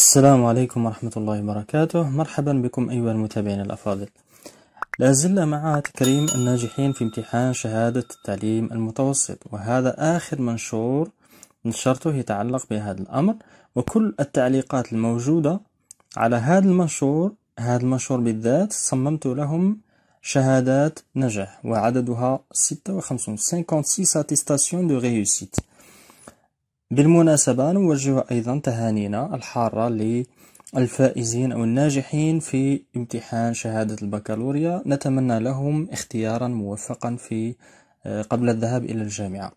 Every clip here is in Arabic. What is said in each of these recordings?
السلام عليكم ورحمة الله وبركاته مرحبا بكم أيها المتابعين الأفاضل لازلنا مع تكريم الناجحين في امتحان شهادة التعليم المتوسط وهذا آخر منشور نشرته يتعلق بهذا الأمر وكل التعليقات الموجودة على هذا المنشور هذا المنشور بالذات صممت لهم شهادات نجاح وعددها 56 56 ساتيستاسيون دو réussite بالمناسبة نوجه أيضا تهانينا الحارة للفائزين أو الناجحين في امتحان شهادة البكالوريا نتمنى لهم اختيارا موفقا في آه، قبل الذهاب إلى الجامعة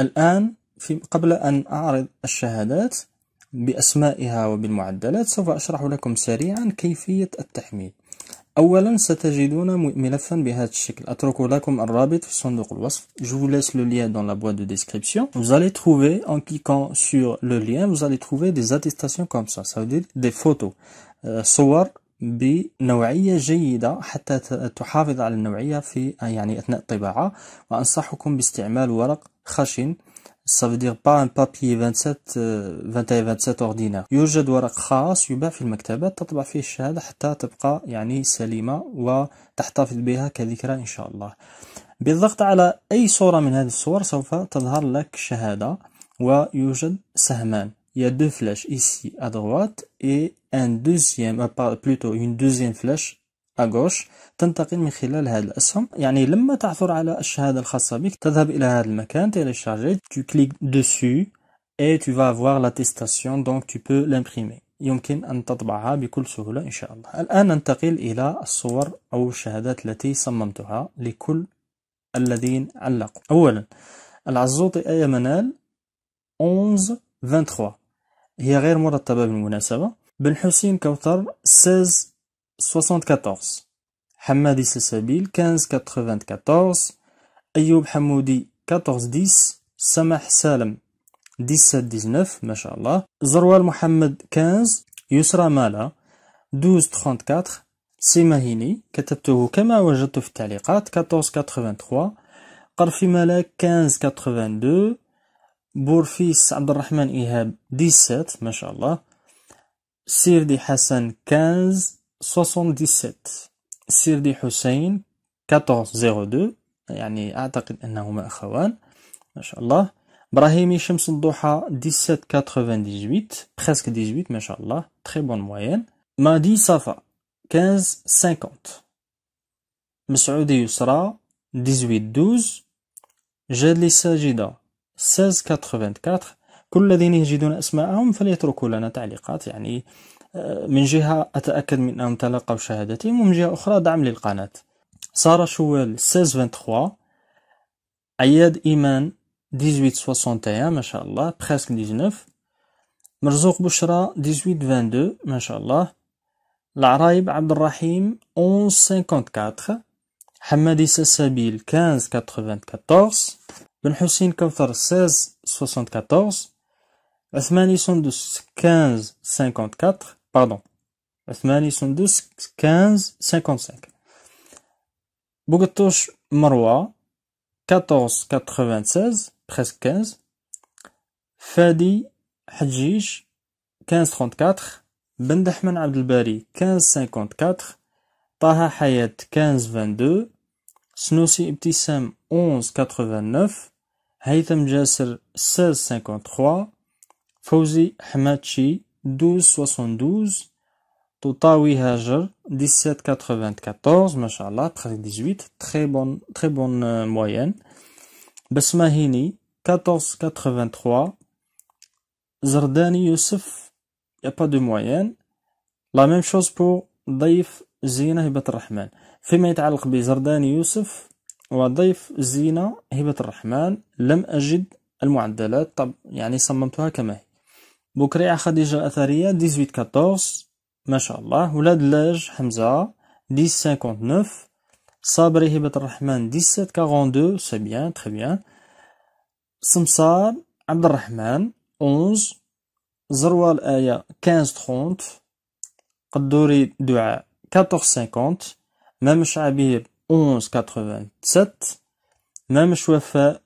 الآن في قبل أن أعرض الشهادات بأسمائها وبالمعدلات سوف أشرح لكم سريعا كيفية التحميل أولا ستجدون ملفا بهذا الشكل أترك لكم الرابط في صندوق الوصف Je vous laisse le lien dans la boîte de description Vous allez trouver, en cliquant sur le lien, vous allez trouver des attestations comme ça Ça veut dire des photos صور بنوعية جيدة حتى تحافظ على النوعية في يعني أثناء الطباعة وأنصحكم باستعمال ورق خشن ça veut dire pas un papier 27 21 27 ordinaire يوجد ورق خاص يباع في المكتبات تطبع فيه الشهادة حتى تبقى يعني سليمة وتحتفظ بها كذكرى إن شاء الله بالضغط على أي صورة من هذه الصور سوف تظهر لك شهادة ويوجد سهمان il y a deux flèches ici à droite et un deuxième, euh, plutôt une deuxième flèche أغوش تنتقل من خلال هذه الأسهم يعني لما تعثر على الشهادة الخاصة بك تذهب إلى هذا المكان تيليشارجي تو كليك دوسو اي تو فا فوار لاتيستاسيون دونك تو بو لامبريمي يمكن أن تطبعها بكل سهولة إن شاء الله الآن ننتقل إلى الصور أو الشهادات التي صممتها لكل الذين علقوا أولا العزوطي أي منال 11 23 هي غير مرتبة بالمناسبة بن حسين كوثر 16 74 حمادي سلسبيل 15 94 أيوب حمودي 14 10 سمح سالم 17 19 ما شاء الله زروال محمد 15 يسرى مالا 12 34 سيماهيني كتبته كما وجدت في التعليقات 14 83 قرفي ملاك 15 82 بورفيس عبد الرحمن إيهاب 17 ما شاء الله سيردي حسن 15 77 سيردي حسين 1402 يعني أعتقد أنهما أخوان ما شاء الله إبراهيمي شمس الضحى 1798 presque 18 ما شاء الله très بون موين مادي صفا 1550 مسعودي يسرى 1812 جادلي ساجدة 1684 كل الذين يجدون أسماءهم فليتركوا لنا تعليقات يعني من جهة أتأكد من أن تلقوا شهادتي ومن جهة أخرى دعم للقناة سارة شوال 1623 عياد إيمان 1861 ما شاء الله بخاسك 19 مرزوق بشرى 1822 ما شاء الله العرايب عبد الرحيم 1154 حمادي سلسبيل 1594 بن حسين كوثر 1674 عثماني سندس 1554 pardon. Asmani 15,55 15-55. Bougatouche Marwa 14 presque 15. Fadi Hajij 15-34. Dahman Abdelbari 15-54. Taha Hayat 15-22. Snoussi Ibtissam 11 Jasser 16-53. Fouzi Hamachi 12 72 تطاوي هاجر 17 94 ما شاء الله 18 تري بون تري بون موين بسماهيني 14 83 زرداني يوسف يبا دو موين لا ميم شوز بو ضيف زينه هبة الرحمن فيما يتعلق بزرداني يوسف وضيف زينه هبة الرحمن لم اجد المعدلات طب يعني صممتها كما هي بكري خديجه خديجة الأثرية 18-14 ما شاء الله ولاد لاج حمزة 10-59 صابري هبة الرحمن 17-42 سي بيان تخي بيان سمسار عبد الرحمن 11 زروا الايه الآية 15-30 قدوري دعاء 14-50 مام شعبير 11-87 مام شوفاء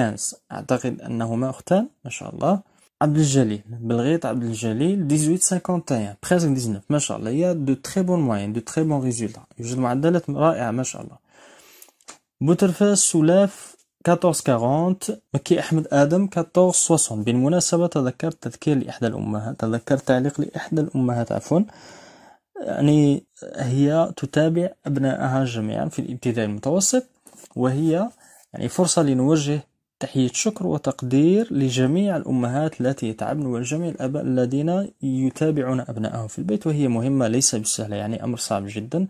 12-75 أعتقد أنهما أختان ما شاء الله عبد الجليل بالغيط عبد الجليل 1851 presque 19, ما شاء الله. يا دو تري بون موين دو تري بون ريزولتا يوجد معدلات رائعة ما شاء الله. بوترفاس سلاف 1440 مكي أحمد آدم 1460 بالمناسبة تذكرت تذكير لإحدى الأمهات تذكرت تعليق لإحدى الأمهات عفوا يعني هي تتابع أبنائها جميعا في الابتدائي المتوسط وهي يعني فرصة لنوجه تحية شكر وتقدير لجميع الأمهات التي يتعبن ولجميع الآباء الذين يتابعون أبنائهم في البيت وهي مهمة ليس بالسهلة يعني أمر صعب جدا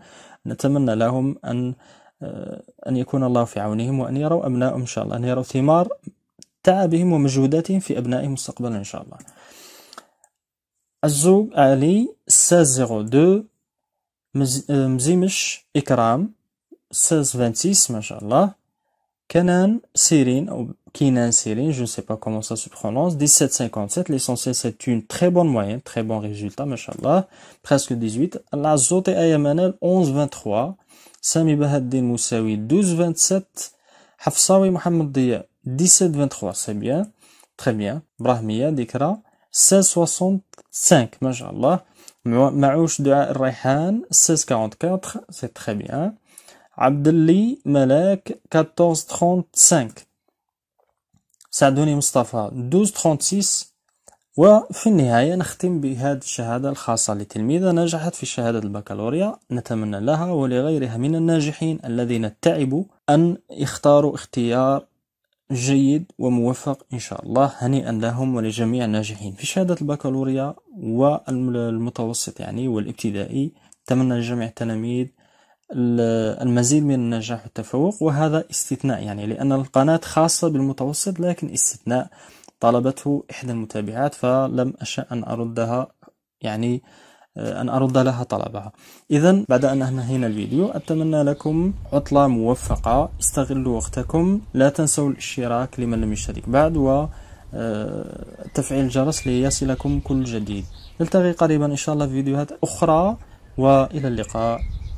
نتمنى لهم أن آه، أن يكون الله في عونهم وأن يروا أبنائهم إن شاء الله أن يروا ثمار تعبهم ومجهوداتهم في أبنائهم مستقبلا إن شاء الله الزوج علي 1602 آه، مزيمش إكرام 1626 ما شاء الله Kenan Sirin, ou Sirin, je ne sais pas comment ça se prononce, 17,57. L'essentiel, c'est une très bonne moyenne, très bon résultat, mashallah. Presque 18. La Zote Ayamanel, 11,23. Sami Bahaddin Moussaoui, 12,27. Hafsawi Mohamed 17,23. C'est bien. Très bien. Brahmiya Dikra, 16,65. Mashallah. Maouch de Rayhan, 16,44. C'est très bien. ملاك 14 1435 سعدوني مصطفى 1236 وفي النهاية نختم بهذه الشهادة الخاصة لتلميذة نجحت في شهادة البكالوريا نتمنى لها ولغيرها من الناجحين الذين تعبوا أن يختاروا اختيار جيد وموفق إن شاء الله هنيئا لهم ولجميع الناجحين في شهادة البكالوريا والمتوسط يعني والابتدائي تمنى لجميع التلاميذ المزيد من النجاح والتفوق وهذا استثناء يعني لأن القناة خاصة بالمتوسط لكن استثناء طلبته إحدى المتابعات فلم أشاء أن أردها يعني آه، أن أرد لها طلبها إذا بعد أن أنهينا الفيديو أتمنى لكم عطلة موفقة استغلوا وقتكم لا تنسوا الاشتراك لمن لم يشترك بعد و آه، تفعيل الجرس ليصلكم كل جديد نلتقي قريبا إن شاء الله في فيديوهات أخرى وإلى اللقاء